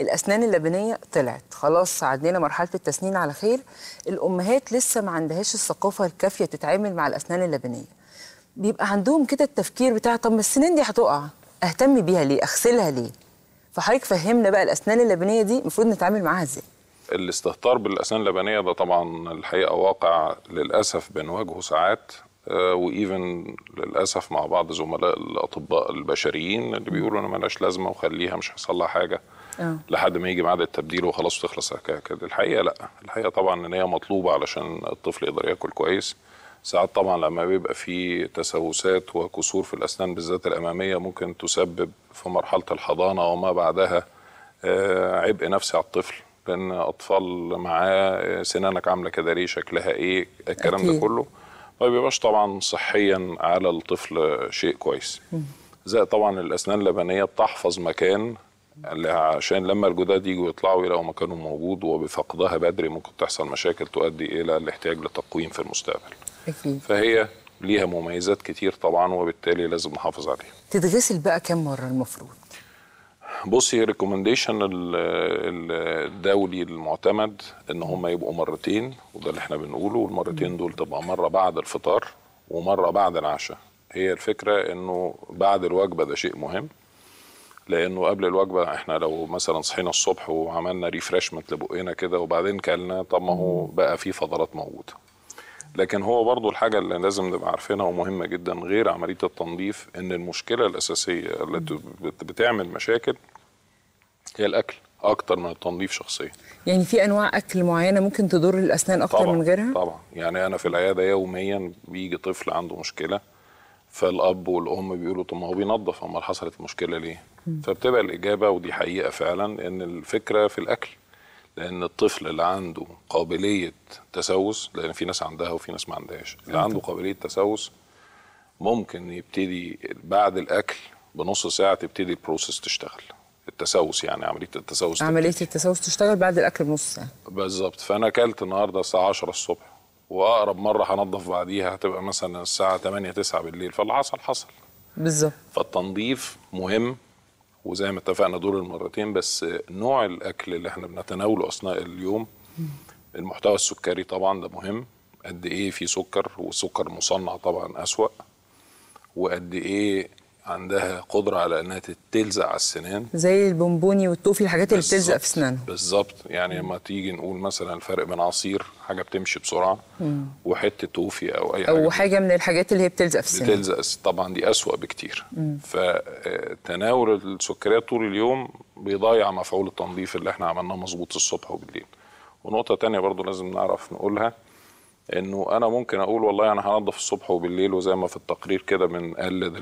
الاسنان اللبنيه طلعت خلاص عدينا مرحله التسنين على خير الامهات لسه ما عندهاش الثقافه الكافيه تتعامل مع الاسنان اللبنيه بيبقى عندهم كده التفكير بتاع طب ما السنين دي هتقع اهتم بيها ليه اغسلها ليه فحضرتك فهمنا بقى الاسنان اللبنيه دي المفروض نتعامل معاها ازاي الاستهتار بالاسنان اللبنيه ده طبعا الحقيقه واقع للاسف بنواجهه ساعات آه، وايفن للاسف مع بعض زملاء الاطباء البشريين اللي بيقولوا انا مالهاش لازمه وخليها مش هيحصل لها حاجه أوه. لحد ما يجي ميعاد التبديل وخلاص تخلص كده الحقيقه لا الحقيقه طبعا ان هي مطلوبه علشان الطفل يقدر ياكل كويس ساعات طبعا لما بيبقى في تسوسات وكسور في الاسنان بالذات الاماميه ممكن تسبب في مرحله الحضانه وما بعدها آه، عبء نفسي على الطفل لان اطفال معاه آه، سنانك عامله كده ليه شكلها ايه الكلام ده كله ما بيبقاش طبعا صحيا على الطفل شيء كويس زائد طبعا الاسنان اللبنيه بتحفظ مكان عشان لما الجداد يجوا يطلعوا يلاقوا مكانه موجود وبفقدها بدري ممكن تحصل مشاكل تؤدي الى الاحتياج لتقويم في المستقبل. اكيد فهي ليها مميزات كتير طبعا وبالتالي لازم نحافظ عليها. تتغسل بقى كم مره المفروض؟ بصي ريكومنديشن الدولي المعتمد ان هم يبقوا مرتين وده اللي احنا بنقوله والمرتين دول تبقى مره بعد الفطار ومره بعد العشاء هي الفكره انه بعد الوجبه ده شيء مهم لانه قبل الوجبه احنا لو مثلا صحينا الصبح وعملنا ريفرشمنت لبقنا كده وبعدين كلنا طب ما هو بقى في فضلات موجوده لكن هو برضو الحاجة اللي لازم نبقى عارفينها ومهمة جدا غير عملية التنظيف إن المشكلة الأساسية اللي بتعمل مشاكل هي الأكل أكتر من التنظيف شخصيا. يعني في أنواع أكل معينة ممكن تضر الأسنان أكتر طبعًا من غيرها؟ طبعا يعني أنا في العيادة يوميا بيجي طفل عنده مشكلة فالاب والام بيقولوا طب ما هو بينظف امال حصلت المشكله ليه فبتبقى الاجابه ودي حقيقه فعلا ان الفكره في الاكل لان الطفل اللي عنده قابليه تسوس لان في ناس عندها وفي ناس ما عندهاش اللي أيوة. عنده قابليه تسوس ممكن يبتدي بعد الاكل بنص ساعه تبتدي البروسيس تشتغل التسوس يعني عمليه التسوس عمليه التسوس تشتغل بعد الاكل بنص ساعه بالظبط فانا اكلت النهارده الساعه 10 الصبح واقرب مره هنظف بعديها هتبقى مثلا الساعه 8 9 بالليل فاللي حصل حصل بالظبط فالتنظيف مهم وزي ما اتفقنا دول المرتين بس نوع الاكل اللي احنا بنتناوله اثناء اليوم المحتوى السكري طبعا ده مهم قد ايه في سكر وسكر مصنع طبعا اسوا وقد ايه عندها قدره على انها تلزق على السنان زي البونبوني والتوفي الحاجات اللي بتلزق في اسنانها بالظبط يعني لما تيجي نقول مثلا الفرق بين عصير حاجه بتمشي بسرعه وحته توفي او اي حاجه او حاجه من الحاجات اللي هي بتلزق في السنان بتلزق طبعا دي اسوا بكتير مم. فتناول آه، السكريات طول اليوم بيضيع مفعول التنظيف اللي احنا عملناه مظبوط الصبح وبالليل ونقطه تانية برضو لازم نعرف نقولها انه انا ممكن اقول والله انا هنضف الصبح وبالليل وزي ما في التقرير كده بنقلد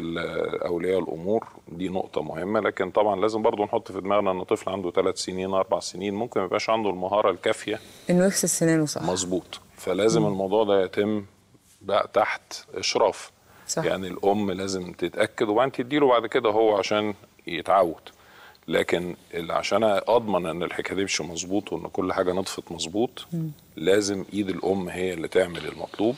اولياء الامور دي نقطه مهمه لكن طبعا لازم برضو نحط في دماغنا ان طفل عنده ثلاث سنين اربع سنين ممكن ما يبقاش عنده المهاره الكافيه انه يغسل سنانه صح مظبوط فلازم م. الموضوع ده يتم بقى تحت اشراف صح. يعني الام لازم تتاكد وبعدين تديله بعد كده هو عشان يتعود لكن عشان اضمن ان الحكايه دي مش مظبوط وان كل حاجه نطفت مظبوط لازم ايد الام هي اللي تعمل المطلوب